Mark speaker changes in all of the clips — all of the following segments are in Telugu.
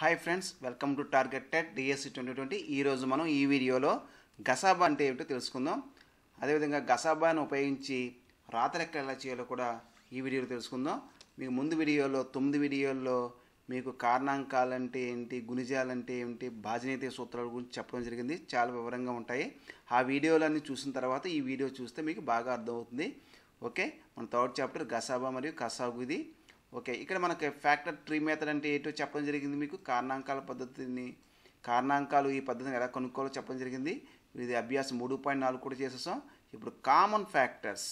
Speaker 1: Hi friends welcome to target TET DSC twenty twenty ఈరోజు మనం ఈ వీడియోలో గసాబా అంటే ఏమిటో తెలుసుకుందాం అదేవిధంగా గసాబాను ఉపయోగించి రాత్రెక్క ఎలా చేయాలో కూడా ఈ వీడియోలో తెలుసుకుందాం మీకు ముందు వీడియోలో తొమ్మిది వీడియోల్లో మీకు కారణాంకాలంటే ఏంటి గుణిజాలంటే ఏంటి భాజనీత సూత్రాల గురించి చెప్పడం జరిగింది చాలా వివరంగా ఉంటాయి ఆ వీడియోలన్నీ చూసిన తర్వాత ఈ వీడియో చూస్తే మీకు బాగా అర్థమవుతుంది ఓకే మన థర్డ్ చాప్టర్ గసాబా మరియు ఇది ఓకే ఇక్కడ మనకి ఫ్యాక్టర్ ట్రీ మెథడ్ అంటే ఏంటో చెప్పడం జరిగింది మీకు కారణాంకాల పద్ధతిని కారణాంకాలు ఈ పద్ధతిని ఎలా కనుక్కోవాలో చెప్పడం జరిగింది ఇది అభ్యాసం మూడు పాయింట్ నాలుగు కూడా చేసేసాం ఇప్పుడు కామన్ ఫ్యాక్టర్స్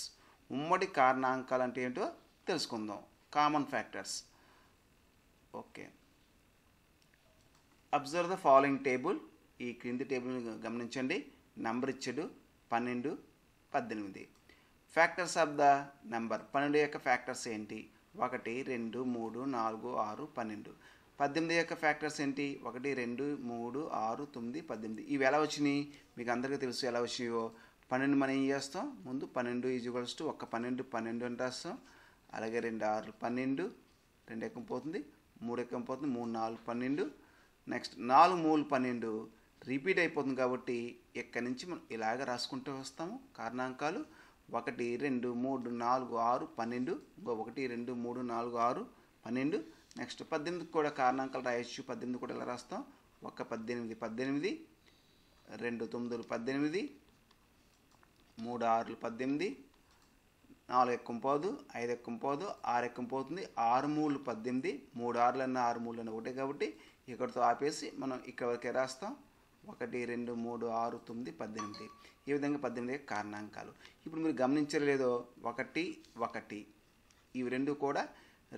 Speaker 1: ఉమ్మడి కారణాంకాలు అంటే ఏంటో తెలుసుకుందాం common factors okay observe the following table ఈ క్రింది టేబుల్ని గమనించండి నంబర్ ఇచ్చాడు పన్నెండు పద్దెనిమిది ఫ్యాక్టర్స్ ఆఫ్ ద నెంబర్ పన్నెండు యొక్క ఫ్యాక్టర్స్ ఏంటి ఒకటి రెండు మూడు నాలుగు ఆరు పన్నెండు పద్దెనిమిది యొక్క ఫ్యాక్టర్స్ ఏంటి ఒకటి రెండు మూడు ఆరు తొమ్మిది పద్దెనిమిది ఇవి ఎలా వచ్చినాయి మీకు అందరికీ తెలుసు ఎలా వచ్చినాయో పన్నెండు మనం ఏం చేస్తాం ముందు పన్నెండు ఈజ్వల్స్ టు ఒక్క పన్నెండు పన్నెండు అని రాస్తాం అలాగే రెండు ఆరు పన్నెండు రెండు ఎక్కం పోతుంది మూడు ఎక్కం పోతుంది మూడు నాలుగు పన్నెండు నెక్స్ట్ నాలుగు మూడు పన్నెండు రిపీట్ అయిపోతుంది కాబట్టి ఇక్కడి నుంచి మనం ఇలాగ రాసుకుంటూ వస్తాము కారణాంకాలు ఒకటి రెండు మూడు నాలుగు ఆరు పన్నెండు ఇంకో ఒకటి రెండు మూడు నాలుగు ఆరు పన్నెండు నెక్స్ట్ పద్దెనిమిది కూడా కారణాంకాలు రాయొచ్చు పద్దెనిమిది కూడా ఇలా రాస్తాం ఒక పద్దెనిమిది పద్దెనిమిది రెండు తొమ్మిదిలు పద్దెనిమిది మూడు ఆరులు పద్దెనిమిది నాలుగు పోదు ఐదు పోదు ఆరు పోతుంది ఆరు మూడు పద్దెనిమిది మూడు ఆరులన్న ఆరు మూడు అన్న ఒకటే కాబట్టి ఇక్కడితో ఆపేసి మనం ఇక్కడ వరకే రాస్తాం ఒకటి రెండు మూడు ఆరు తొమ్మిది పద్దెనిమిది ఈ విధంగా పద్దెనిమిది కారణాంకాలు ఇప్పుడు మీరు గమనించలేదో ఒకటి ఒకటి ఇవి రెండు కూడా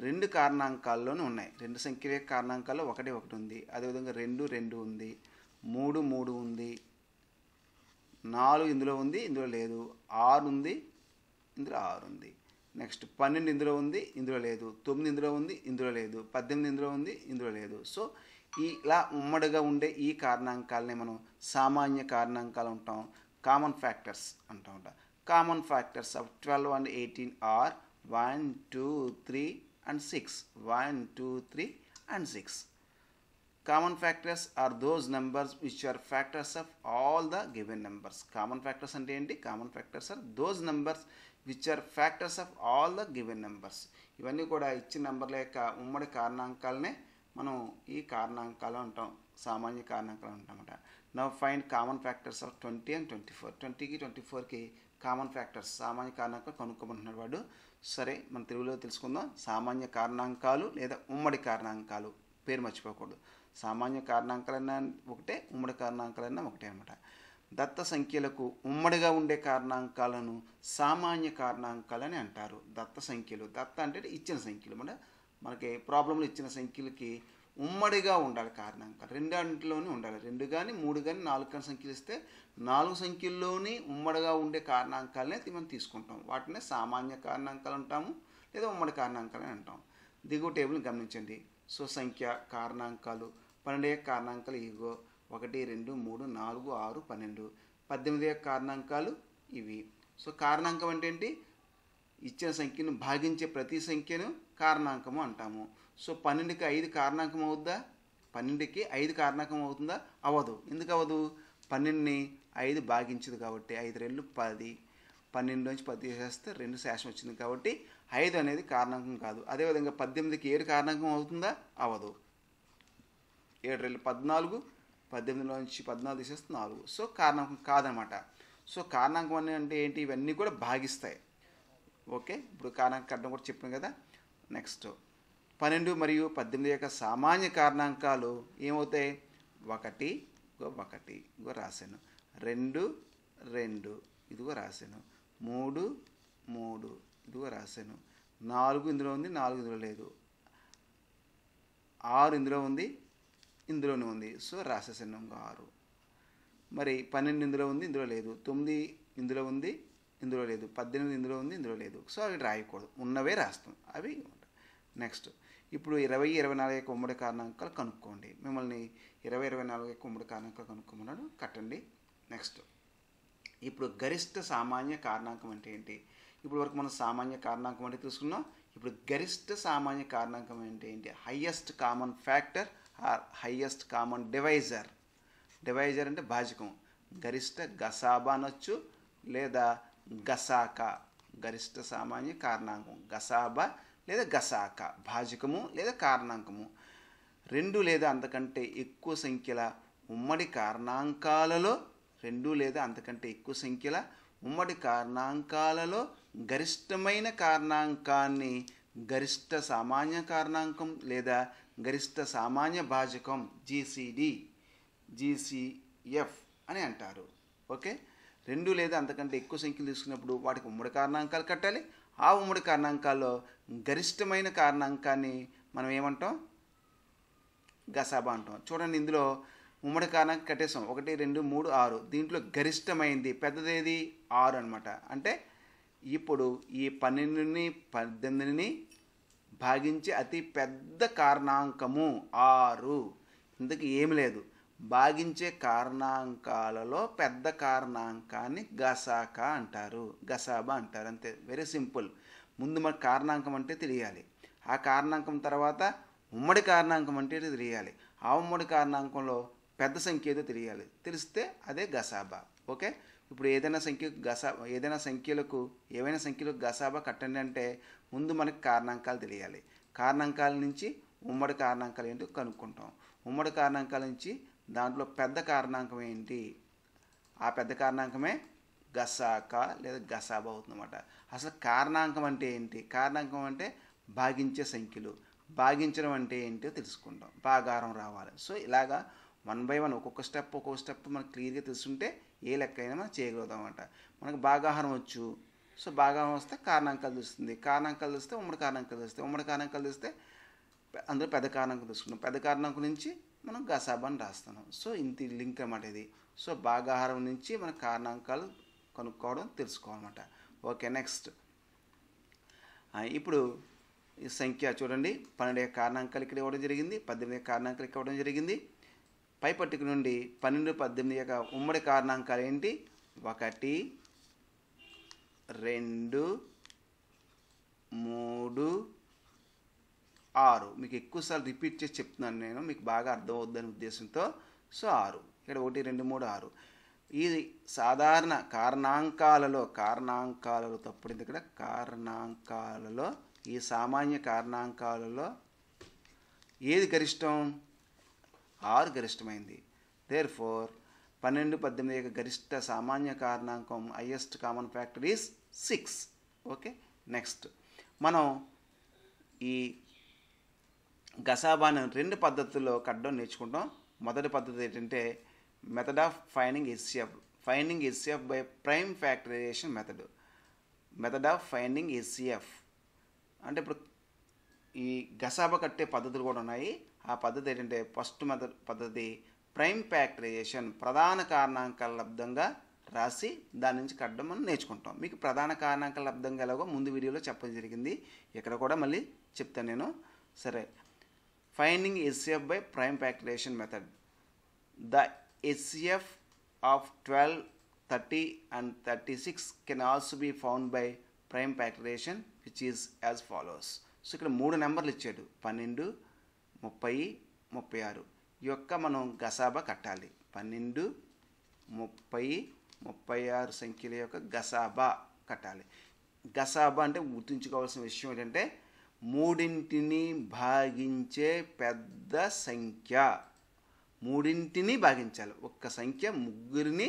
Speaker 1: రెండు కారణాంకాల్లోనే ఉన్నాయి రెండు సంఖ్యల కారణాంకాల్లో ఒకటి ఒకటి ఉంది అదేవిధంగా రెండు రెండు ఉంది మూడు మూడు ఉంది నాలుగు ఇందులో ఉంది ఇందులో లేదు ఆరు ఉంది ఇందులో ఆరు ఉంది నెక్స్ట్ పన్నెండు ఇందులో ఉంది ఇందులో లేదు తొమ్మిది ఇందులో ఉంది ఇందులో లేదు పద్దెనిమిది ఇందులో ఉంది ఇందులో లేదు సో ఇలా ఉమ్మడిగా ఉండే ఈ కారణాంకాలని మనం సామాన్య కారణాంకాలు ఉంటాం కామన్ ఫ్యాక్టర్స్ అంటూ ఉంటాం common factors of twelve and eighteen are one two three and six one two three and six common factors are those numbers which are factors of all the given numbers common factors అంటే ఏంటి common factors are those numbers which are factors of all the given numbers ఇవన్నీ కూడా ఇచ్చిన నెంబర్ల యొక్క ఉమ్మడి కారణాంకాలనే మనం ఈ కారణాంకాలు అంటాం సామాన్య కారణాంకాలు అంటామట now find common factors of twenty and twenty four ట్వంటీకి ట్వంటీ ఫోర్కి కామన్ ఫ్యాక్టర్స్ సామాన్య కారణాంకాలు కనుక్కోమంటున్నాడు వాడు సరే మన తెలుగులో తెలుసుకుందాం సామాన్య కారణాంకాలు లేదా ఉమ్మడి కారణాంకాలు పేరు మర్చిపోకూడదు సామాన్య కారణాంకాలన్నా ఒకటే ఉమ్మడి కారణాంకాలన్నా ఒకటే అనమాట దత్త సంఖ్యలకు ఉమ్మడిగా ఉండే కారణాంకాలను సామాన్య కారణాంకాలని అంటారు దత్త సంఖ్యలు దత్త అంటే ఇచ్చిన సంఖ్యలు అంటే మనకి ప్రాబ్లంలు ఇచ్చిన సంఖ్యలకి ఉమ్మడిగా ఉండాలి కారణాంక రెండింటిలోనే ఉండాలి రెండు కానీ మూడు కానీ నాలుగు కానీ సంఖ్యలు ఇస్తే నాలుగు సంఖ్యల్లోని ఉమ్మడిగా ఉండే కారణాంకాలనే మనం తీసుకుంటాం వాటినే సామాన్య కారణాంకాలు అంటాము లేదా ఉమ్మడి కారణాంకాలు అని అంటాం దిగువ టేబుల్ని గమనించండి సో సంఖ్య కారణాంకాలు పన్నెండే కారణాంకాలు ఇగో ఒకటి రెండు మూడు నాలుగు ఆరు పన్నెండు పద్దెనిమిది కారణాంకాలు ఇవి సో కారణాంకం అంటే ఏంటి ఇచ్చిన సంఖ్యను భాగించే ప్రతి సంఖ్యను కారణాంకము అంటాము సో పన్నెండుకి ఐదు కారణాంకం అవుద్దా పన్నెండుకి ఐదు కారణాంకం అవుతుందా అవ్వదు ఎందుకు అవ్వదు పన్నెండుని ఐదు భాగించదు కాబట్టి ఐదు రెండు పది పన్నెండు నుంచి పది చేస్తే రెండు శాసం వచ్చింది కాబట్టి ఐదు అనేది కారణాంకం కాదు అదేవిధంగా పద్దెనిమిదికి ఏడు కారణాంకం అవుతుందా అవ్వదు ఏడు రెండు పద్నాలుగు పద్దెనిమిదిలో నుంచి పద్నాలుగు తీసేస్తే నాలుగు సో కారణాంకం కాదనమాట సో కారణాంకం అంటే ఏంటి ఇవన్నీ కూడా భాగిస్తాయి ఓకే ఇప్పుడు కారణాంకం కట్టడం కూడా చెప్పాను కదా నెక్స్ట్ పన్నెండు మరియు పద్దెనిమిది యొక్క సామాన్య కారణాంకాలు ఏమవుతాయి ఒకటి ఇగో ఒకటి ఇగో రాశాను రెండు రెండు ఇదిగో రాశాను మూడు మూడు ఇదిగో రాశాను నాలుగు ఇందులో ఉంది నాలుగు ఇందులో లేదు ఆరు ఇందులో ఉంది ఇందులోనే ఉంది సో రాసేసాను ఇంకో ఆరు మరి పన్నెండు ఇందులో ఉంది ఇందులో లేదు తొమ్మిది ఇందులో ఉంది ఇందులో లేదు పద్దెనిమిది ఇందులో ఉంది ఇందులో లేదు సో అవి రాయకూడదు ఉన్నవే రాస్తాం అవి నెక్స్ట్ ఇప్పుడు ఇరవై ఇరవై నాలుగు యొక్క ఉమ్మడి కారణాంకాలు కనుక్కోండి మిమ్మల్ని ఇరవై ఇరవై నాలుగు యొక్క ఉమ్మడి కారణాంకాలు కనుక్కోమన్నాడు కట్టండి నెక్స్ట్ ఇప్పుడు గరిష్ట సామాన్య కారణాంకం అంటే ఏంటి ఇప్పుడు వరకు మనం సామాన్య కారణాంకం అంటే తీసుకున్నాం ఇప్పుడు గరిష్ట సామాన్య కారణాంకం అంటే ఏంటి highest common factor or highest common divisor divisor అంటే భాజకం గరిష్ట గసాబా అనొచ్చు లేదా గసాక గరిష్ట సామాన్య కారణాంకం గసాబా లేదా గసాక భాజకము లేదా కారణాంకము రెండు లేదా అంతకంటే ఎక్కువ సంఖ్యల ఉమ్మడి కారణాంకాలలో రెండు లేదా అంతకంటే ఎక్కువ సంఖ్యల ఉమ్మడి కారణాంకాలలో గరిష్టమైన కారణాంకాన్ని గరిష్ట సామాన్య కారణాంకం లేదా గరిష్ట సామాన్య భాజకం జీసీడి జీసీఎఫ్ అని అంటారు ఓకే రెండు లేదా అంతకంటే ఎక్కువ సంఖ్యలు తీసుకున్నప్పుడు వాటికి ఉమ్మడి కారణాంకాలు కట్టాలి ఆ ఉమ్మడి కారణాంకాల్లో గరిష్టమైన కారణాంకాన్ని మనం ఏమంటాం గసాబా అంటాం చూడండి ఇందులో ఉమ్మడి కారణం కట్టేసాం ఒకటి రెండు మూడు ఆరు దీంట్లో గరిష్టమైంది పెద్దదేది ఆరు అనమాట అంటే ఇప్పుడు ఈ పన్నెండుని పద్దెనిమిదిని భాగించి అతి పెద్ద కారణాంకము ఆరు ఇందుకు ఏమి లేదు భాగించే కారణాంకాలలో పెద్ద కారణాంకాన్ని గసాక అంటారు గసాబా అంటారు అంతే వెరీ సింపుల్ ముందు మన కారణాంకం అంటే తెలియాలి ఆ కారణాంకం తర్వాత ఉమ్మడి కారణాంకం అంటే తెలియాలి ఆ ఉమ్మడి కారణాంకంలో పెద్ద సంఖ్య ఏదో తెలియాలి తెలిస్తే అదే గసాబా ఓకే ఇప్పుడు ఏదైనా సంఖ్య గసా ఏదైనా సంఖ్యలకు ఏవైనా సంఖ్యలకు గసాబా కట్టండి అంటే ముందు మనకు కారణాంకాలు తెలియాలి కారణాంకాల నుంచి ఉమ్మడి కారణాంకాలు ఏంటో కనుక్కుంటాం ఉమ్మడి కారణాంకాల నుంచి దాంట్లో పెద్ద కారణాంకం ఏంటి ఆ పెద్ద కారణాంకమే గసాక లేదా గసాబ అవుతుందన్నమాట అసలు కారణాంకం అంటే ఏంటి కారణాంకం అంటే భాగించే సంఖ్యలు భాగించడం అంటే ఏంటో తెలుసుకుంటాం భాగారం రావాలి సో ఇలాగా వన్ బై వన్ ఒక్కొక్క స్టెప్ ఒక్కొక్క స్టెప్ మనకు క్లియర్గా తెలుసుంటే ఏ లెక్క అయినా మనం చేయగలుగుతాం అనమాట మనకు భాగాహారం వచ్చు సో భాగాహారం వస్తే కారణాంకాలు తెలుస్తుంది కారణాంకాలు తెలిస్తే ఉమ్మడి కారణాంకాలు తెలుస్తాయి ఉమ్మడి కారణాంకాలు తెస్తే అందులో పెద్ద కారణాంకం తెలుసుకుంటాం పెద్ద కారణాంకం నుంచి మనం గసాబా అని రాస్తున్నాం సో ఇంత లింక్ అనమాట ఇది సో భాగాహారం నుంచి మన కారణాంకాలు కనుక్కోవడం తెలుసుకోవాలన్నమాట ఓకే నెక్స్ట్ ఇప్పుడు ఈ సంఖ్య చూడండి పన్నెండు కారణాంకాలు ఇక్కడ ఇవ్వడం జరిగింది పద్దెనిమిది కారణాంకాలు ఇక్కడ ఇవ్వడం జరిగింది పై పట్టిక నుండి పన్నెండు పద్దెనిమిది యొక్క ఉమ్మడి కారణాంకాలు ఏంటి ఒకటి రెండు మూడు ఆరు మీకు ఎక్కువసార్లు రిపీట్ చేసి చెప్తున్నాను నేను మీకు బాగా అర్థమవుద్దని ఉద్దేశంతో సో ఆరు ఇక్కడ ఒకటి రెండు మూడు ఆరు ఇది సాధారణ కారణాంకాలలో కారణాంకాలలో తప్పుడింది ఇక్కడ కారణాంకాలలో ఈ సామాన్య కారణాంకాలలో ఏది గరిష్టం ఆరు గరిష్టమైంది దేర్ ఫోర్ పన్నెండు పద్దెనిమిది యొక్క గరిష్ట సామాన్య కారణాంకం highest common factor is six okay next మనం ఈ గసాబాను రెండు పద్ధతుల్లో కట్టడం నేర్చుకుంటాం మొదటి పద్ధతి ఏంటంటే method of finding HCF finding HCF by prime factorization method method of finding HCF అంటే ఇప్పుడు ఈ గసాబ కట్టే పద్ధతులు కూడా ఉన్నాయి ఆ పద్ధతి ఏంటంటే ఫస్ట్ మెథడ్ పద్ధతి ప్రైమ్ ఫ్యాక్టరైజేషన్ ప్రధాన కారణాంకాల లబ్ధంగా రాసి దాని నుంచి కట్టడం మనం నేర్చుకుంటాం మీకు ప్రధాన కారణాంకాల లబ్ధంగా ఎలాగో ముందు వీడియోలో చెప్పడం జరిగింది ఇక్కడ కూడా మళ్ళీ చెప్తాను నేను సరే finding HCF by prime factorization method. The HCF of 12, 30 and 36 can also be found by prime factorization which is as follows. So ఇక్కడ మూడు నెంబర్లు ఇచ్చాడు పన్నెండు ముప్పై ముప్పై ఆరు ఈ యొక్క మనం గసాబా కట్టాలి పన్నెండు ముప్పై ముప్పై ఆరు సంఖ్యల యొక్క గసాబా కట్టాలి గసాబా అంటే గుర్తుంచుకోవాల్సిన విషయం ఏంటంటే మూడింటిని భాగించే పెద్ద సంఖ్య మూడింటిని భాగించాలి ఒక్క సంఖ్య ముగ్గురిని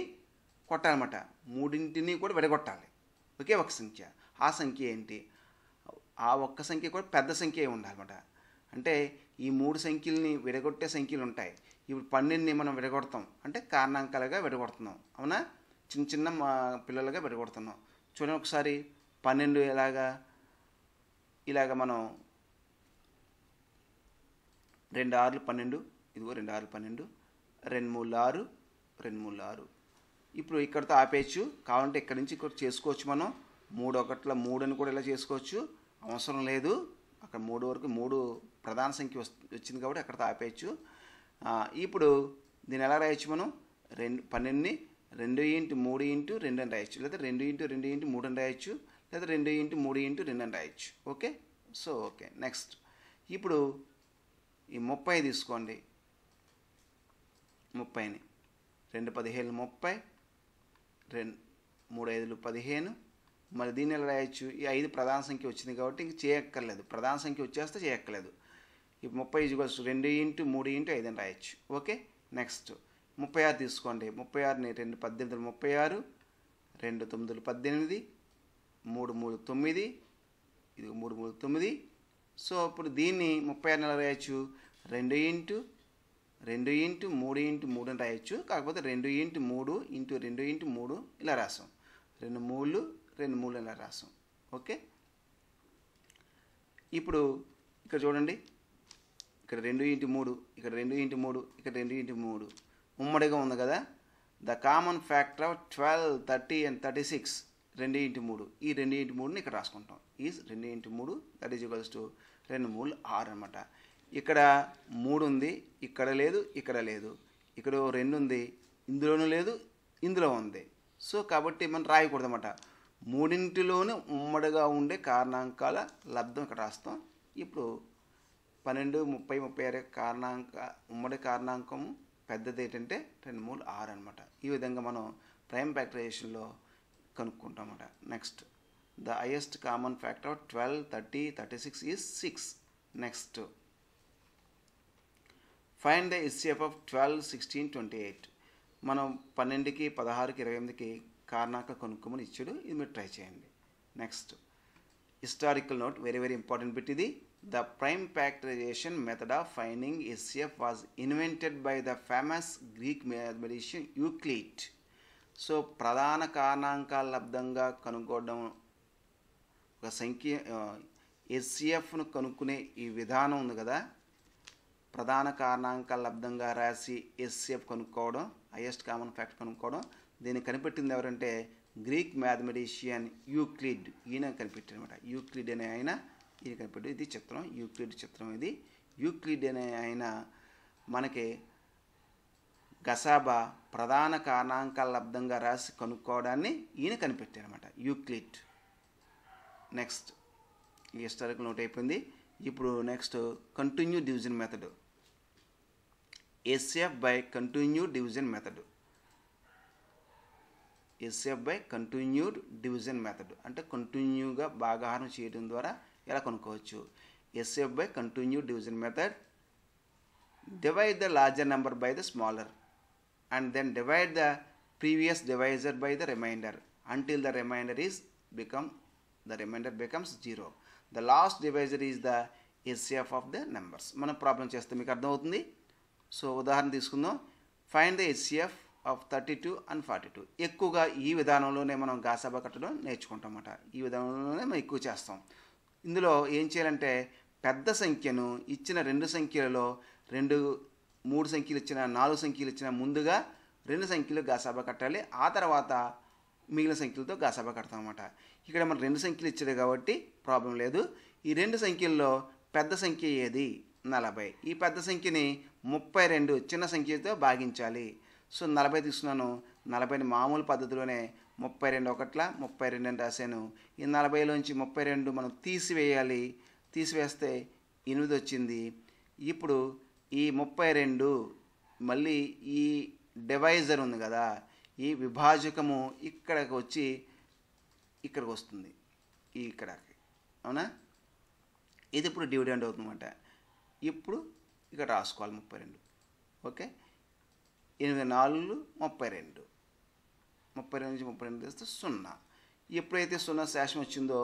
Speaker 1: కొట్టాలన్నమాట మూడింటిని కూడా విడగొట్టాలి ఒకే ఒక సంఖ్య ఆ సంఖ్య ఏంటి ఆ ఒక్క సంఖ్య కూడా పెద్ద సంఖ్య ఉండాలన్నమాట అంటే ఈ మూడు సంఖ్యల్ని విడగొట్టే సంఖ్యలు ఉంటాయి ఇప్పుడు పన్నెండుని మనం విడగొడతాం అంటే కారణాంకాలుగా విడగొడుతున్నాం అవునా చిన్న చిన్న పిల్లలుగా విడగొడుతున్నాం చూడండి ఒకసారి పన్నెండు ఎలాగా ఇలాగ మనం రెండు ఆరులు పన్నెండు ఇదిగో రెండు ఆరులు పన్నెండు రెండు మూడు ఆరు రెండు మూడు ఆరు ఇప్పుడు ఇక్కడితో ఆపేయచ్చు కావాలంటే ఇక్కడి నుంచి ఇక్కడ చేసుకోవచ్చు మనం మూడు ఒకట్ల మూడు అని కూడా ఇలా చేసుకోవచ్చు అవసరం లేదు అక్కడ మూడు వరకు మూడు ప్రధాన సంఖ్య వచ్చింది కాబట్టి అక్కడితో ఆపేయచ్చు ఇప్పుడు దీన్ని ఎలా రాయొచ్చు మనం రెండు పన్నెండుని రెండు ఇంటూ మూడు ఇంటూ రెండు అని రాయొచ్చు లేదా రెండు ఇంటూ రెండు ఇంటూ మూడు అని రాయొచ్చు లేదా రెండు ఇంటూ మూడు ఇంటూ రెండు అని రాయొచ్చు ఓకే సో ఓకే నెక్స్ట్ ఇప్పుడు ఈ ముప్పై తీసుకోండి ముప్పైని రెండు పదిహేను ముప్పై రెండు మూడు ఐదులు పదిహేను మరి దీన్ని ఎలా రాయొచ్చు ఈ ఐదు ప్రధాన సంఖ్య వచ్చింది కాబట్టి ఇంక చేయక్కర్లేదు ప్రధాన సంఖ్య వచ్చేస్తే చేయక్కర్లేదు ఈ ముప్పై ఈజ్వల్స్ రెండు ఇంటూ మూడు ఇంటూ ఐదు అని రాయొచ్చు ఓకే నెక్స్ట్ ముప్పై ఆరు తీసుకోండి ముప్పై ఆరుని రెండు పద్దెనిమిది ముప్పై ఆరు రెండు తొమ్మిది పద్దెనిమిది మూడు మూడు తొమ్మిది ఇది మూడు మూడు తొమ్మిది సో అప్పుడు దీన్ని ముప్పై ఆరు నెలలు రాయొచ్చు రెండు ఇంటూ రెండు ఇంటు మూడు ఇంటు మూడు అని రాయొచ్చు కాకపోతే రెండు ఇంటు మూడు ఇంటూ రెండు ఇంటు మూడు ఇలా రాసాం రెండు మూడు రెండు మూడు ఇలా రాసాం ఓకే ఇప్పుడు ఇక్కడ చూడండి ఇక్కడ రెండు ఇంటి మూడు ఇక్కడ రెండు ఇంటి మూడు ఇక్కడ రెండు ఇంటి మూడు ఉమ్మడిగా ఉంది కదా the common factor of twelve thirty and thirty six రెండు ఇంటి మూడు ఈ రెండు ఇంటి మూడుని ఇక్కడ రాసుకుంటాం ఈజ్ రెండు ఇంటి మూడు దట్ ఈజ్ ఈక్వల్స్ టు రెండు మూడు ఆరు అనమాట ఇక్కడ మూడు ఉంది ఇక్కడ లేదు ఇక్కడ లేదు ఇక్కడ రెండు ఉంది ఇందులోనూ లేదు ఇందులో ఉంది సో కాబట్టి మనం రాయకూడదు అనమాట మూడింటిలోనూ ఉమ్మడిగా ఉండే కారణాంకాల లబ్ధం ఇక్కడ రాస్తాం ఇప్పుడు పన్నెండు ముప్పై ముప్పై ఆరు కారణాంక ఉమ్మడి కారణాంకము పెద్దది ఏంటంటే రెండు మూడు ఆరు అనమాట ఈ విధంగా మనం ప్రైమ్ ఫ్యాక్టరైజేషన్లో కనుక్కుంటామట next the highest common factor of twelve thirty thirty six is six next find the HCF of twelve sixteen twenty eight మనం పన్నెండుకి పదహారుకి ఇరవై ఎనిమిదికి కారణాక కనుక్కోమని ఇచ్చాడు ఇది మీరు ట్రై చేయండి next historical note very very important bit ఇది the prime factorization method of finding HCF was invented by the famous Greek mathematician Euclid so ప్రధాన కారణాంకాల లబ్ధంగా కనుక్కోవడం ఒక సంఖ్య ఎస్సిఎఫ్ను కనుక్కునే ఈ విధానం ఉంది కదా ప్రధాన కారణాంకాల లబ్ధంగా రాసి ఎస్సిఎఫ్ కనుక్కోవడం హయ్యెస్ట్ కామన్ ఫ్యాక్టర్ కనుక్కోవడం దీన్ని కనిపెట్టింది ఎవరంటే గ్రీక్ మ్యాథమెటిషియన్ యూక్లిడ్ ఈయన కనిపెట్టారు అనమాట యూక్లిడ్ అనే ఆయన ఈయన కనిపెట్టి ఇది చిత్రం యూక్లిడ్ చిత్రం ఇది యూక్లిడ్ అనే ఆయన మనకి గసాబా ప్రధాన కారణాంకాల లబ్ధంగా రాసి కనుక్కోవడాన్ని ఈయన కనిపెట్టారనమాట యూక్లిట్ నెక్స్ట్ హిస్టారికల్ నోట్ అయిపోయింది ఇప్పుడు next continue division method HCF by continue division method HCF by continued division method అంటే కంటిన్యూగా భాగాహారం చేయడం ద్వారా ఎలా కనుక్కోవచ్చు HCF by continue division method divide the larger number by the smaller and then divide the previous divisor by the remainder until the remainder is become the remainder becomes 0 the last divisor is the HCF of the numbers మనం ప్రాబ్లం చేస్తే మీకు అర్థమవుతుంది సో ఉదాహరణ తీసుకుందాం find the HCF of thirty two and forty two ఎక్కువగా ఈ విధానంలోనే మనం గాసాబా కట్టడం నేర్చుకుంటాం అన్నమాట ఈ విధానంలోనే మనం ఎక్కువ చేస్తాం ఇందులో ఏం చేయాలంటే పెద్ద సంఖ్యను ఇచ్చిన రెండు సంఖ్యలలో రెండు మూడు సంఖ్యలు ఇచ్చిన నాలుగు సంఖ్యలు ఇచ్చిన ముందుగా రెండు సంఖ్యలు గాసాబా కట్టాలి ఆ తర్వాత మిగిలిన సంఖ్యలతో గాసాబా కడతాం అనమాట ఇక్కడ మనం రెండు సంఖ్యలు ఇచ్చాడు కాబట్టి ప్రాబ్లం లేదు ఈ రెండు సంఖ్యల్లో పెద్ద సంఖ్య ఏది నలభై ఈ పెద్ద సంఖ్యని ముప్పై రెండు చిన్న సంఖ్యతో భాగించాలి సో నలభై తీసుకున్నాను నలభైని మామూలు పద్ధతిలోనే ముప్పై రెండు ఒకట్ల ముప్పై రెండు అని రాశాను ఈ నలభైలోంచి ముప్పై రెండు మనం తీసివేయాలి తీసివేస్తే ఎనిమిది వచ్చింది ఇప్పుడు ఈ ముప్పై రెండు మళ్ళీ ఈ డివైజర్ ఉంది కదా ఈ విభాజకము ఇక్కడికి వచ్చి ఇక్కడికి వస్తుంది ఈ ఇక్కడకి అవునా ఇది ఇప్పుడు డివిడెండ్ అవుతుందన్నమాట ఇప్పుడు ఇక్కడ రాసుకోవాలి ముప్పై రెండు ఓకే ఎనిమిది నాలుగు ముప్పై రెండు ముప్పై రెండు నుంచి ముప్పై రెండు తెస్తే సున్నా ఎప్పుడైతే సున్నా శాసనం వచ్చిందో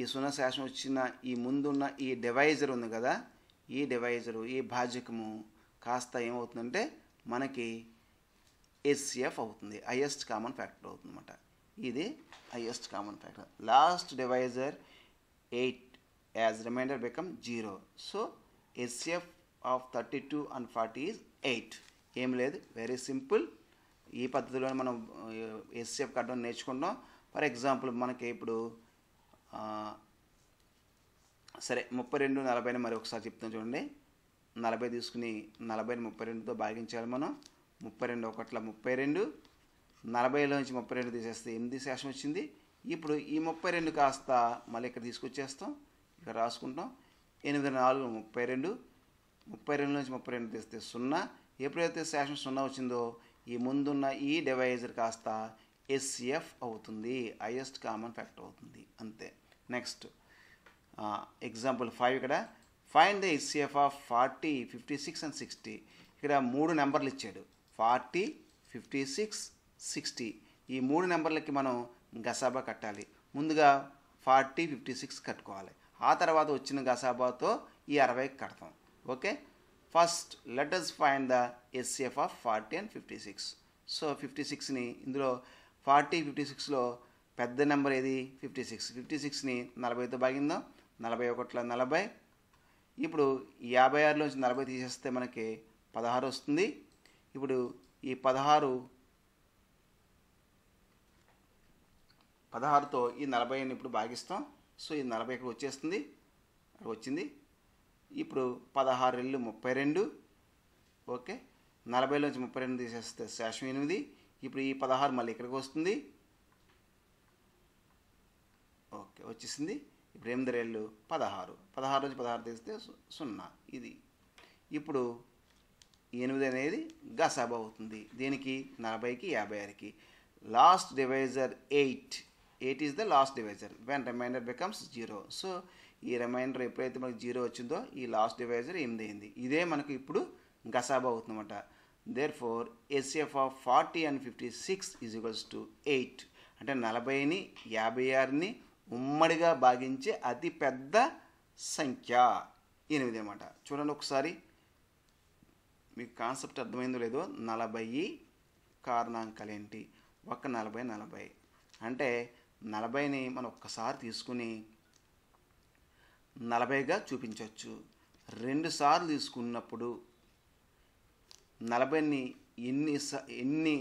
Speaker 1: ఈ సున్నా శాసనం వచ్చిన ఈ ముందున్న ఈ డివైజర్ ఉంది కదా ఈ డివైజరు ఈ భాజకము కాస్త ఏమవుతుందంటే మనకి ఎస్సిఎఫ్ అవుతుంది హైయెస్ట్ కామన్ ఫ్యాక్టర్ అవుతుందన్నమాట ఇది highest common factor last divisor eight as remainder become zero so HCF of thirty two and forty is eight ఏం లేదు వెరీ సింపుల్ ఈ పద్ధతిలో మనం ఎస్సిఎఫ్ కట్టడం నేర్చుకుంటాం ఫర్ ఎగ్జాంపుల్ మనకి ఇప్పుడు సరే ముప్పై రెండు నలభైని మరి ఒకసారి చెప్తాను చూడండి నలభై తీసుకుని నలభైని ముప్పై రెండుతో భాగించాలి మనం ముప్పై రెండు ఒకట్ల ముప్పై రెండు నలభైలో నుంచి ముప్పై రెండు తీసేస్తే ఎనిమిది శాతం వచ్చింది ఇప్పుడు ఈ ముప్పై రెండు కాస్త మళ్ళీ ఇక్కడ తీసుకొచ్చేస్తాం ఇక్కడ రాసుకుంటాం ఎనిమిది నాలుగు ముప్పై రెండు ముప్పై రెండు నుంచి ముప్పై రెండు తీస్తే సున్నా ఎప్పుడైతే శాసనం సున్నా వచ్చిందో ఈ ముందున్న ఈ డివైజర్ కాస్త ఎస్సిఎఫ్ అవుతుంది హయ్యెస్ట్ కామన్ ఫ్యాక్టర్ అవుతుంది అంతే నెక్స్ట్ ఎగ్జాంపుల్ ఫైవ్ ఇక్కడ find the HCF of forty fifty six and sixty ఇక్కడ మూడు నెంబర్లు ఇచ్చాడు ఫార్టీ ఫిఫ్టీ సిక్స్ సిక్స్టీ ఈ మూడు నెంబర్లకి మనం గసాబా కట్టాలి ముందుగా ఫార్టీ ఫిఫ్టీ సిక్స్ కట్టుకోవాలి ఆ తర్వాత వచ్చిన గసాబాతో ఈ అరవైకి కడతాం okay first letters find the HCF of forty and fifty six so fifty సిక్స్ని ఇందులో ఫార్టీ ఫిఫ్టీ సిక్స్లో పెద్ద నెంబర్ ఏది ఫిఫ్టీ సిక్స్ ఫిఫ్టీ సిక్స్ని నలభైతో భాగిందాం నలభై ఒకట్ల నలభై ఇప్పుడు యాభై నుంచి నలభై తీసేస్తే మనకి పదహారు వస్తుంది ఇప్పుడు ఈ పదహారు పదహారుతో ఈ నలభైని ఇప్పుడు భాగిస్తాం సో ఈ నలభై ఇక్కడ వచ్చేస్తుంది వచ్చింది ఇప్పుడు పదహారు రెండు ముప్పై రెండు ఓకే నుంచి ముప్పై రెండు తీసేస్తే శేషం ఎనిమిది ఇప్పుడు ఈ పదహారు మళ్ళీ ఇక్కడికి వస్తుంది ఓకే వచ్చేసింది ఇప్పుడు ఎనిమిది రేళ్ళు పదహారు పదహారు నుంచి పదహారు తీస్తే సున్నా ఇది ఇప్పుడు ఎనిమిది అనేది గసబ అవుతుంది దీనికి నలభైకి యాభై ఆరుకి last divisor eight eight is the last divisor when remainder becomes zero so ఈ రిమైండర్ ఎప్పుడైతే మనకి జీరో వచ్చిందో ఈ లాస్ట్ డివైజర్ ఎనిమిది అయింది ఇదే మనకు ఇప్పుడు గసాబా అవుతుందన్నమాట therefore HCF of forty and fifty six is equals to eight అంటే నలభైని యాభై ఆరుని ఉమ్మడిగా భాగించే అతి పెద్ద సంఖ్య ఎనిమిది అనమాట చూడండి ఒకసారి మీకు కాన్సెప్ట్ అర్థమైందో లేదో నలభై కారణాంకాలు ఏంటి ఒక నలభై నలభై అంటే నలభైని మనం ఒక్కసారి తీసుకుని నలభైగా చూపించవచ్చు రెండుసార్లు తీసుకున్నప్పుడు నలభైని ఎన్ని ఎన్ని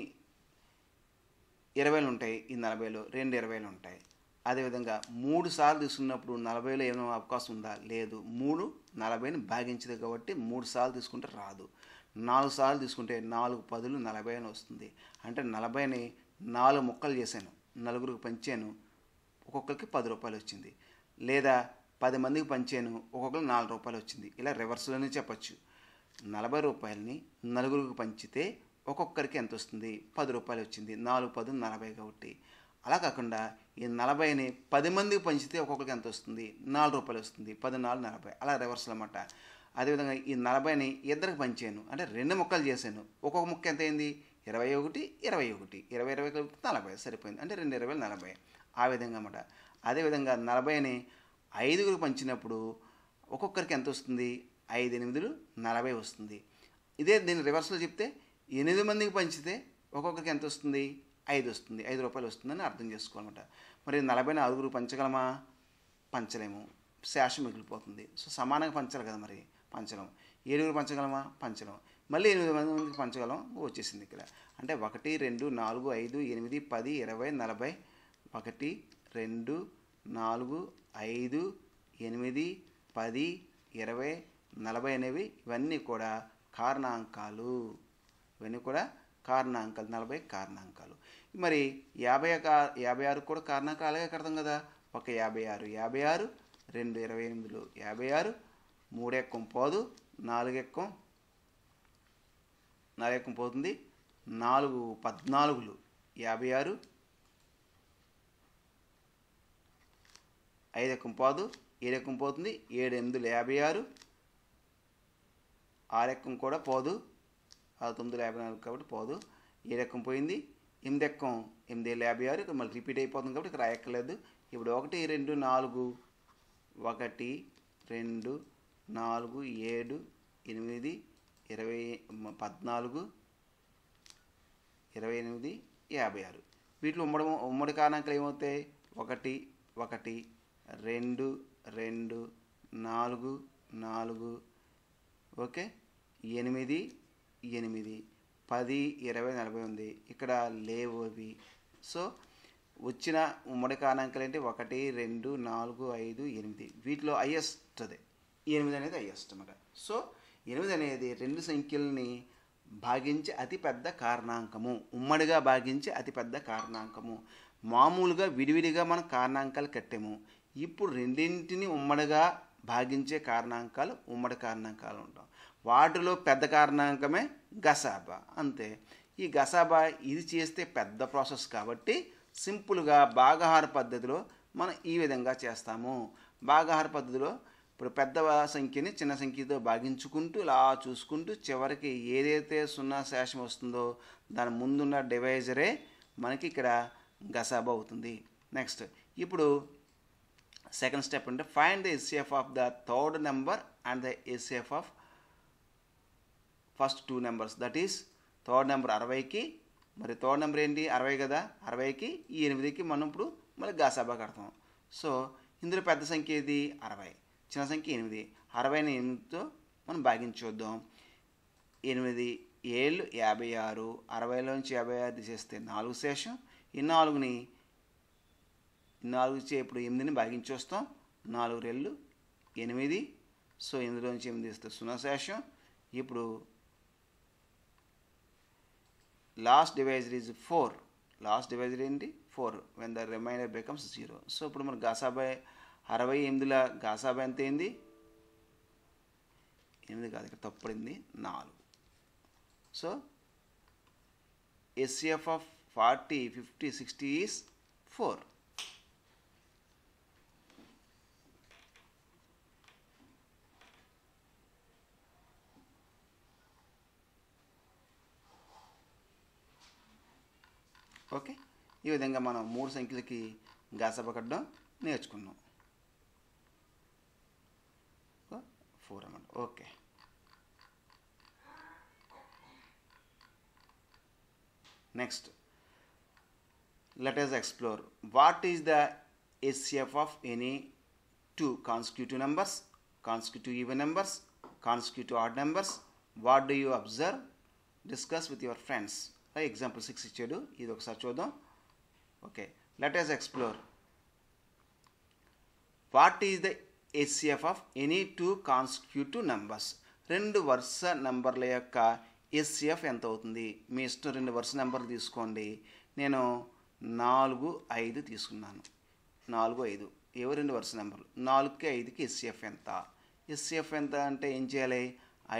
Speaker 1: ఇరవైలు ఉంటాయి ఈ నలభైలో రెండు ఇరవైలు ఉంటాయి అదేవిధంగా మూడు సార్లు తీసుకున్నప్పుడు నలభైలో ఏమైనా అవకాశం ఉందా లేదు మూడు నలభైని భాగించదు కాబట్టి మూడు సార్లు తీసుకుంటే రాదు నాలుగు సార్లు తీసుకుంటే నాలుగు పదులు నలభై అని వస్తుంది అంటే నలభైని నాలుగు ముక్కలు చేశాను నలుగురికి పంచాను ఒక్కొక్కరికి పది రూపాయలు వచ్చింది లేదా పది మందికి పంచాను ఒక్కొక్కరికి నాలుగు రూపాయలు వచ్చింది ఇలా రివర్స్లోనే చెప్పచ్చు నలభై రూపాయలని నలుగురికి పంచితే ఒక్కొక్కరికి ఎంత వస్తుంది పది రూపాయలు వచ్చింది నాలుగు పదులు నలభై కాబట్టి అలా కాకుండా ఈ నలభైని పది మందికి పంచితే ఒక్కొక్కరికి ఎంత వస్తుంది నాలుగు రూపాయలు వస్తుంది పది నాలుగు నలభై అలా రివర్స్ అనమాట అదేవిధంగా ఈ నలభైని ఇద్దరికి పంచాను అంటే రెండు ముక్కలు చేశాను ఒక్కొక్క ముక్క ఎంత అయింది ఇరవై ఒకటి ఇరవై ఒకటి ఇరవై ఇరవై కలిపి నలభై సరిపోయింది అంటే రెండు ఇరవై నలభై ఆ విధంగా అనమాట అదేవిధంగా నలభైని ఐదుగురు పంచినప్పుడు ఒక్కొక్కరికి ఎంత వస్తుంది ఐదు ఎనిమిదిలు నలభై వస్తుంది ఇదే దీని రివర్స్లో చెప్తే ఎనిమిది మందికి పంచితే ఒక్కొక్కరికి ఎంత వస్తుంది ఐదు వస్తుంది ఐదు రూపాయలు వస్తుందని అర్థం చేసుకోవాలన్నమాట మరి నలభై నాలుగు పంచగలమా పంచలేము శాషం మిగిలిపోతుంది సో సమానంగా పంచాలి కదా మరి పంచడం ఏడుగురు పంచగలమా పంచడం మళ్ళీ ఎనిమిది మంది మందికి పంచగలం వచ్చేసింది ఇక్కడ అంటే ఒకటి రెండు నాలుగు ఐదు ఎనిమిది పది ఇరవై నలభై ఒకటి రెండు నాలుగు ఐదు ఎనిమిది పది ఇరవై నలభై అనేవి ఇవన్నీ కూడా కారణాంకాలు ఇవన్నీ కూడా కారణాంకాలు నలభై కారణాంకాలు మరి యాభై యాభై ఆరు కూడా కారణకాలుగా అలాగే కడతాం కదా ఒక యాభై ఆరు యాభై ఆరు రెండు ఇరవై ఎనిమిదిలు యాభై ఆరు మూడు ఎక్కం పోదు నాలుగెక్కం ఎక్కం పోతుంది నాలుగు పద్నాలుగులు యాభై ఆరు ఐదు ఎక్కం పోదు ఏడు ఎక్కం పోతుంది ఏడు ఎనిమిదిలు యాభై ఆరు ఆరు ఎక్కం కూడా పోదు తొమ్మిదిలో యాభై నాలుగు కాబట్టి పోదు ఏడెక్కం పోయింది ఎనిమిది ఎక్కం ఎనిమిది వేల యాభై ఆరు ఇక్కడ మళ్ళీ రిపీట్ అయిపోతుంది కాబట్టి ఇక్కడ రాయక్కర్లేదు ఇప్పుడు ఒకటి రెండు నాలుగు ఒకటి రెండు నాలుగు ఏడు ఎనిమిది ఇరవై పద్నాలుగు ఇరవై ఎనిమిది యాభై ఆరు వీటిలో ఉమ్మడి ఉమ్మడి కారణాలు ఏమవుతాయి ఒకటి ఒకటి రెండు రెండు నాలుగు నాలుగు ఓకే ఎనిమిది ఎనిమిది పది ఇరవై నలభై ఉంది ఇక్కడ లేవు సో వచ్చిన ఉమ్మడి కారణాంకాలు ఏంటి ఒకటి రెండు నాలుగు ఐదు ఎనిమిది వీటిలో హయ్యెస్ట్ అదే ఎనిమిది అనేది హయ్యెస్ట్ అనమాట సో ఎనిమిది అనేది రెండు సంఖ్యల్ని భాగించి అతిపెద్ద కారణాంకము ఉమ్మడిగా భాగించి అతిపెద్ద కారణాంకము మామూలుగా విడివిడిగా మనం కారణాంకాలు కట్టాము ఇప్పుడు రెండింటిని ఉమ్మడిగా భాగించే కారణాంకాలు ఉమ్మడి కారణాంకాలు ఉంటాం వాటిలో పెద్ద కారణాంకమే గసాబా అంతే ఈ గసాబా ఇది చేస్తే పెద్ద ప్రాసెస్ కాబట్టి సింపుల్గా భాగాహార పద్ధతిలో మనం ఈ విధంగా చేస్తాము భాగాహార పద్ధతిలో ఇప్పుడు పెద్ద సంఖ్యని చిన్న సంఖ్యతో భాగించుకుంటూ ఇలా చూసుకుంటూ చివరికి ఏదైతే సున్నా శేషం వస్తుందో దాని ముందున్న డివైజరే మనకి ఇక్కడ గసాబా అవుతుంది నెక్స్ట్ ఇప్పుడు సెకండ్ స్టెప్ అంటే find the HCF of the third number and the HCF of first two numbers that is third number అరవైకి మరి థర్డ్ నెంబర్ ఏంటి అరవై కదా అరవైకి ఈ ఎనిమిదికి మనం ఇప్పుడు మళ్ళీ గాసాబా కడతాం సో ఇందులో పెద్ద సంఖ్య ఏది అరవై చిన్న సంఖ్య ఎనిమిది అరవైని ఎనిమిదితో మనం భాగించొద్దాం ఎనిమిది ఏళ్ళు యాభై ఆరు అరవైలోంచి యాభై ఆరు తీసేస్తే నాలుగు శేషం ఈ నాలుగుని నాలుగు ఇప్పుడు ఎనిమిదిని భాగించొస్తాం నాలుగు రెళ్ళు ఎనిమిది సో నుంచి ఎనిమిది ఇస్తే సున్నా శేషం ఇప్పుడు last divisor is four last divisor ఏంటి four when the remainder becomes zero so ఇప్పుడు మన గాసాబాయ్ అరవై ఎనిమిదిల గాసాబాయ్ ఎంత ఏంది ఎనిమిది కాదు ఇక్కడ తప్పడింది నాలుగు so HCF of forty fifty sixty is four okay ఈ విధంగా మనం మూడు సంఖ్యలకి గాసపకడ్డం నేర్చుకున్నాం ఫోర్ అన్నమాట okay next let letters explore what is the HCF of any two consecutive numbers consecutive even numbers consecutive odd numbers what do you observe discuss with your friends example six ఇచ్చాడు ఇది ఒకసారి చూద్దాం okay let us explore what is the HCF of any two consecutive numbers రెండు వరుస నెంబర్ల యొక్క ఎస్సిఎఫ్ ఎంత అవుతుంది మీ ఇష్టం రెండు వరుస నెంబర్లు తీసుకోండి నేను నాలుగు ఐదు తీసుకున్నాను నాలుగు ఐదు ఏవో రెండు వరుస నెంబర్లు నాలుగుకి ఐదుకి ఎస్సిఎఫ్ ఎంత ఎస్సిఎఫ్ ఎంత అంటే ఏం చేయాలి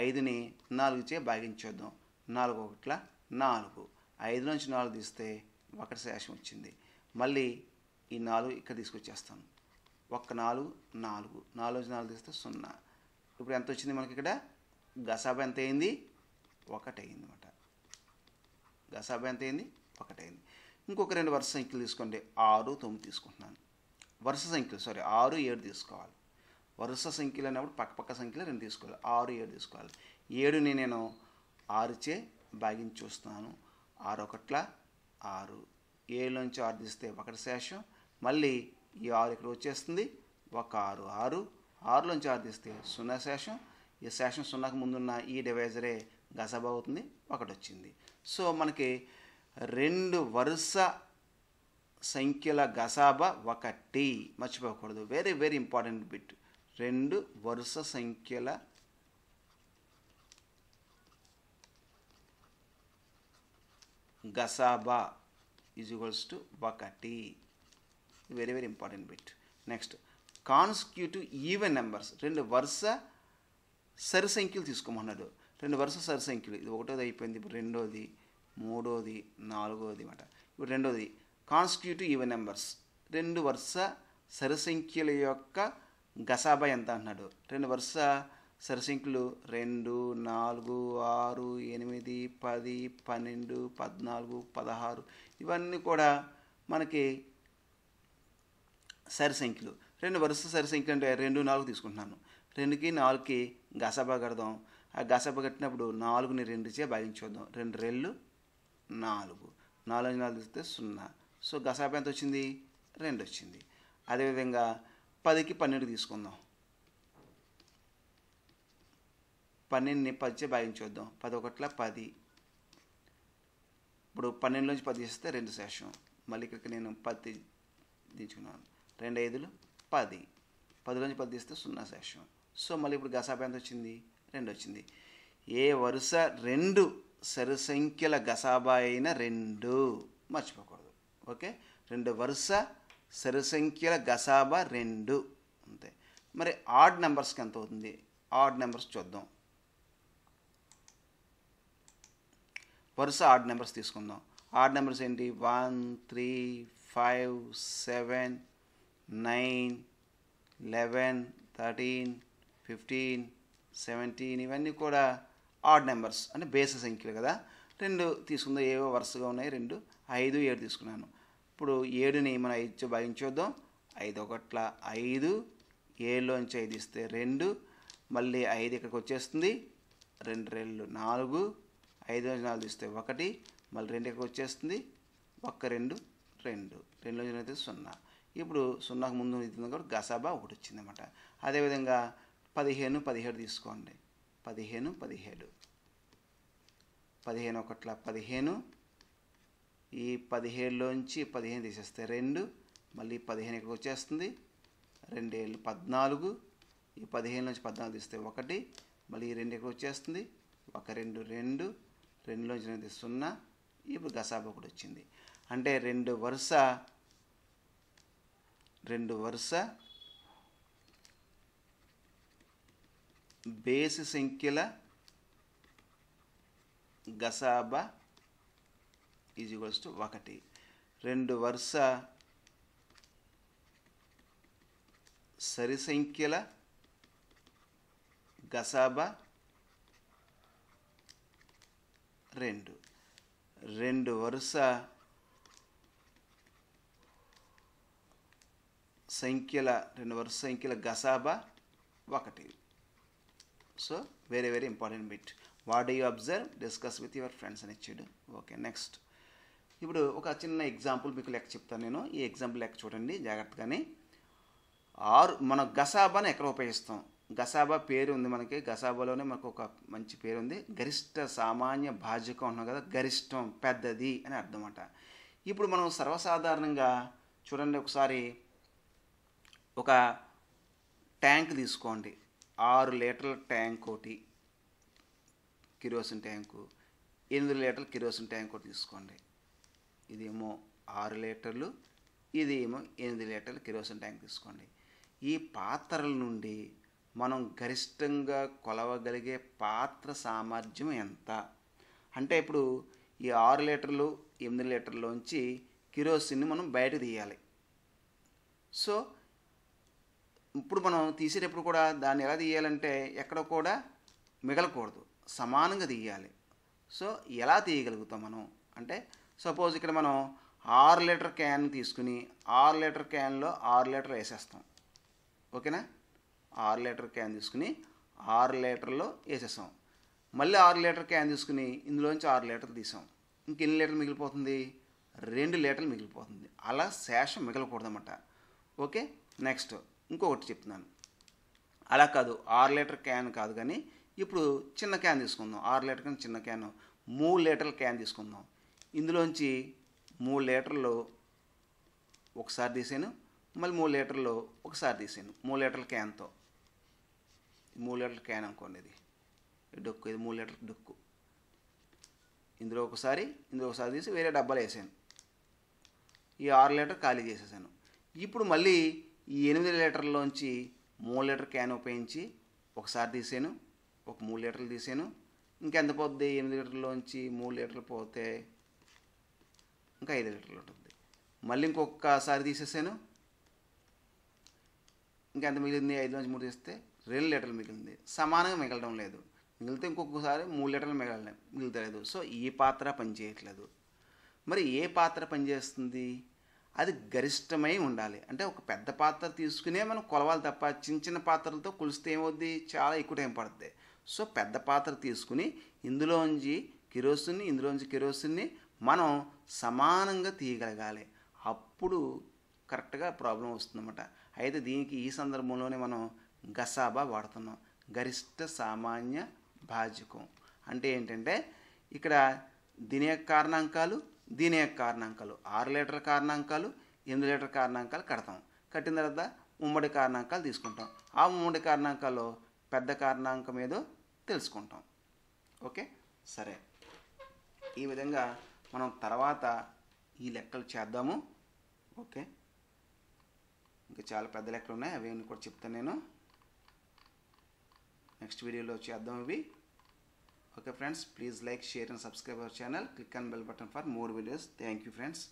Speaker 1: ఐదుని నాలుగు చే భాగించేద్దాం నాలుగు ఒకట్లా నాలుగు ఐదు నుంచి నాలుగు తీస్తే ఒకటి శేషం వచ్చింది మళ్ళీ ఈ నాలుగు ఇక్కడ తీసుకొచ్చేస్తాను ఒక్క నాలుగు నాలుగు నాలుగు నుంచి నాలుగు తీస్తే సున్నా ఇప్పుడు ఎంత వచ్చింది మనకి ఇక్కడ గసాబ ఎంత అయింది ఒకటి అయింది అనమాట గసాబ ఎంత అయింది ఒకటి అయింది ఇంకొక రెండు వరుస సంఖ్యలు తీసుకోండి ఆరు తొమ్మిది తీసుకుంటున్నాను వరుస సంఖ్యలు సారీ ఆరు ఏడు తీసుకోవాలి వరుస సంఖ్యలు అన్నప్పుడు పక్కపక్క సంఖ్యలు రెండు తీసుకోవాలి ఆరు ఏడు తీసుకోవాలి ఏడుని నేను ఆరుచే భాగించి చూస్తున్నాను ఆరు ఒకట్ల ఆరు ఏడులోంచి ఆరు తీస్తే ఒకటి శేషం మళ్ళీ ఈ ఆరు ఇక్కడ వచ్చేస్తుంది ఒక ఆరు ఆరు ఆరులోంచి ఆరు తీస్తే సున్నా శేషం ఈ శేషం సున్నాకు ముందున్న ఈ డివైజరే గసబ అవుతుంది ఒకటి వచ్చింది సో మనకి రెండు వరుస సంఖ్యల గసాబ ఒకటి మర్చిపోకూడదు వెరీ వెరీ ఇంపార్టెంట్ బిట్ రెండు వరుస సంఖ్యల గసాబా ఈజ్ ఈక్వల్స్ టు ఒకటి very very important bit next consecutive even numbers రెండు వరుస సరి సంఖ్యలు తీసుకోమన్నాడు రెండు వరుస సరి సంఖ్యలు ఇది ఒకటోది అయిపోయింది ఇప్పుడు రెండోది మూడోది నాలుగోది అనమాట ఇప్పుడు రెండోది కాన్స్క్యూటివ్ ఈవెన్ నెంబర్స్ రెండు వరుస సరి సంఖ్యల యొక్క గసాబా ఎంత అన్నాడు రెండు వరుస సరసింకులు రెండు నాలుగు ఆరు ఎనిమిది పది పన్నెండు పద్నాలుగు పదహారు ఇవన్నీ కూడా మనకి సరిసంఖ్యలు రెండు వరుస సరిసంఖ్యలు అంటే రెండు నాలుగు తీసుకుంటున్నాను రెండుకి నాలుగుకి గసబ కడదాం ఆ గసబ కట్టినప్పుడు నాలుగుని రెండుచే భాగించుకుందాం రెండు రెళ్ళు నాలుగు నాలుగు నాలుగు తీస్తే సున్నా సో గసాబ ఎంత వచ్చింది రెండు వచ్చింది అదేవిధంగా పదికి పన్నెండు తీసుకుందాం పన్నెండుని పదిచే భాగించొద్దాం పదొకట్ల పది ఇప్పుడు పన్నెండులోంచి పది చేస్తే రెండు శేషం మళ్ళీ ఇక్కడికి నేను పది దించుకున్నాను రెండు ఐదులు పది పదిలోంచి పది తీస్తే సున్నా శేషం సో మళ్ళీ ఇప్పుడు గసాప ఎంత వచ్చింది రెండు వచ్చింది ఏ వరుస రెండు సరి సంఖ్యల గసాబా అయిన రెండు మర్చిపోకూడదు ఓకే రెండు వరుస సరి సంఖ్యల గసాబా రెండు అంతే మరి ఆడ్ నెంబర్స్కి ఎంత అవుతుంది ఆడ్ నెంబర్స్ చూద్దాం వరుస ఆర్డ్ నెంబర్స్ తీసుకుందాం ఆర్డ్ నెంబర్స్ ఏంటి one three five seven nine eleven thirteen fifteen seventeen ఇవన్నీ కూడా ఆర్డ్ నెంబర్స్ అంటే బేస సంఖ్యలు కదా రెండు తీసుకుందాం ఏవో వరుసగా ఉన్నాయి రెండు ఐదు ఏడు తీసుకున్నాను ఇప్పుడు ఏడుని మనం ఐదు భావించొద్దాం ఐదు ఒకట్ల ఐదు ఏడులోంచి ఐదు ఇస్తే రెండు మళ్ళీ ఐదు ఇక్కడికి వచ్చేస్తుంది రెండు రెండు నాలుగు ఐదు నాలుగు తీస్తే ఒకటి మళ్ళీ రెండు ఎక్కడ వచ్చేస్తుంది ఒక్క రెండు రెండు రెండు రోజులు అయితే సున్నా ఇప్పుడు సున్నాకు ముందు ఇస్తుంది కాబట్టి గసాబా ఒకటి వచ్చిందన్నమాట అదేవిధంగా పదిహేను పదిహేడు తీసుకోండి పదిహేను పదిహేడు పదిహేను ఒకట్ల పదిహేను ఈ పదిహేడులోంచి పదిహేను తీసేస్తే రెండు మళ్ళీ పదిహేను ఇక్కడ వచ్చేస్తుంది రెండేళ్ళు పద్నాలుగు ఈ పదిహేను నుంచి పద్నాలుగు తీస్తే ఒకటి మళ్ళీ రెండు ఎక్కడ వచ్చేస్తుంది ఒక రెండు రెండు రెండులో వచ్చినది సున్నా ఇప్పుడు గసాబా కూడా వచ్చింది అంటే రెండు వరుస రెండు వరుస బేసి సంఖ్యల గసాబా ఈజ్వల్స్ టు ఒకటి రెండు వరుస సరి సంఖ్యల గసాబా రెండు రెండు వరుస సంఖ్యల రెండు వరుస సంఖ్యల గసాబా ఒకటి so very very important bit what you observe discuss with your friends అని ఇచ్చాడు ఓకే నెక్స్ట్ ఇప్పుడు ఒక చిన్న ఎగ్జాంపుల్ మీకు లెక్క చెప్తాను నేను ఈ ఎగ్జాంపుల్ లెక్క చూడండి జాగ్రత్తగానే ఆరు మనం గసాబాను ఎక్కడ ఉపయోగిస్తాం గసాబా పేరు ఉంది మనకి గసాబాలోనే మనకు ఒక మంచి పేరు ఉంది గరిష్ట సామాన్య భాజకం ఉన్నాం కదా గరిష్టం పెద్దది అని అర్థం అంట ఇప్పుడు మనం సర్వసాధారణంగా చూడండి ఒకసారి ఒక ట్యాంక్ తీసుకోండి ఆరు లీటర్ల ట్యాంక్ ఒకటి కిరోసిన్ ట్యాంకు ఎనిమిది లీటర్ల కిరోసిన్ ట్యాంక్ ఒకటి తీసుకోండి ఇదేమో ఆరు లీటర్లు ఇదేమో ఎనిమిది లీటర్లు కిరోసిన్ ట్యాంక్ తీసుకోండి ఈ పాత్రల నుండి మనం గరిష్టంగా కొలవగలిగే పాత్ర సామర్థ్యం ఎంత అంటే ఇప్పుడు ఈ ఆరు లీటర్లు ఎనిమిది లీటర్లోంచి కిరోసిన్ని మనం బయట తీయాలి సో ఇప్పుడు మనం తీసేటప్పుడు కూడా దాన్ని ఎలా తీయాలంటే ఎక్కడ కూడా మిగలకూడదు సమానంగా తీయాలి సో ఎలా తీయగలుగుతాం మనం అంటే సపోజ్ ఇక్కడ మనం ఆరు లీటర్ క్యాన్ తీసుకుని ఆరు లీటర్ క్యాన్లో ఆరు లీటర్ వేసేస్తాం ఓకేనా ఆరు లీటర్ క్యాన్ తీసుకుని ఆరు లీటర్లో వేసేసాం మళ్ళీ ఆరు లీటర్ క్యాన్ తీసుకుని ఇందులోంచి ఆరు లీటర్లు తీసాం ఎన్ని లీటర్లు మిగిలిపోతుంది రెండు లీటర్లు మిగిలిపోతుంది అలా శేషం మిగలకూడదన్నమాట ఓకే నెక్స్ట్ ఇంకొకటి చెప్తున్నాను అలా కాదు ఆరు లీటర్ క్యాన్ కాదు కానీ ఇప్పుడు చిన్న క్యాన్ తీసుకుందాం ఆరు లీటర్ కానీ చిన్న క్యాన్ మూడు లీటర్ల క్యాన్ తీసుకుందాం ఇందులోంచి మూడు లీటర్లు ఒకసారి తీసాను మళ్ళీ మూడు లీటర్లు ఒకసారి తీసాను మూడు లీటర్ల క్యాన్తో మూడు లీటర్ క్యాన్ అనుకోండి ఇది డొక్కు ఇది మూడు లీటర్ల డొక్కు ఇందులో ఒకసారి ఇందులో ఒకసారి తీసి వేరే డబ్బాలు వేసాను ఈ ఆరు లీటర్ ఖాళీ చేసేసాను ఇప్పుడు మళ్ళీ ఈ ఎనిమిది లీటర్లోంచి మూడు లీటర్ క్యాన్ ఉపయోగించి ఒకసారి తీసాను ఒక మూడు లీటర్లు తీసాను ఇంకెంత పోతుంది ఎనిమిది లీటర్లోంచి మూడు లీటర్లు పోతే ఇంకా ఐదు లీటర్లు ఉంటుంది మళ్ళీ ఇంకొకసారి తీసేసాను ఇంకెంత మిగిలింది ఐదు నుంచి మూడు తీస్తే రెండు లీటర్లు మిగిలింది సమానంగా మిగలడం లేదు మిగిలితే ఇంకొకసారి మూడు లీటర్లు మిగలడం మిగతలేదు సో ఈ పాత్ర పనిచేయట్లేదు మరి ఏ పాత్ర పనిచేస్తుంది అది గరిష్టమై ఉండాలి అంటే ఒక పెద్ద పాత్ర తీసుకునే మనం కొలవాలి తప్ప చిన్న చిన్న పాత్రలతో కొలిస్తే ఏమవుద్ది చాలా ఎక్కువ టైం పడుతుంది సో పెద్ద పాత్ర తీసుకుని ఇందులోంచి కిరోసిన్ని ఇందులోంచి కిరోసిన్ని మనం సమానంగా తీయగలగాలి అప్పుడు కరెక్ట్గా ప్రాబ్లం వస్తుందన్నమాట అయితే దీనికి ఈ సందర్భంలోనే మనం గసాబా వాడుతున్నాం గరిష్ట సామాన్య భాజకం అంటే ఏంటంటే ఇక్కడ దీని యొక్క కారణాంకాలు దీని యొక్క కారణాంకాలు ఆరు లీటర్ కారణాంకాలు ఎనిమిది లీటర్ కారణాంకాలు కడతాం కట్టిన తర్వాత ఉమ్మడి కారణాంకాలు తీసుకుంటాం ఆ ఉమ్మడి కారణాంకాలు పెద్ద కారణాంకం ఏదో తెలుసుకుంటాం ఓకే సరే ఈ విధంగా మనం తర్వాత ఈ లెక్కలు చేద్దాము ఓకే ఇంకా చాలా పెద్ద లెక్కలు ఉన్నాయి అవి కూడా చెప్తాను నేను नेक्स्ट वीडियो में लो चेద్దాం ఇవి okay friends please like share and subscribe our channel click on bell button for more videos thank you friends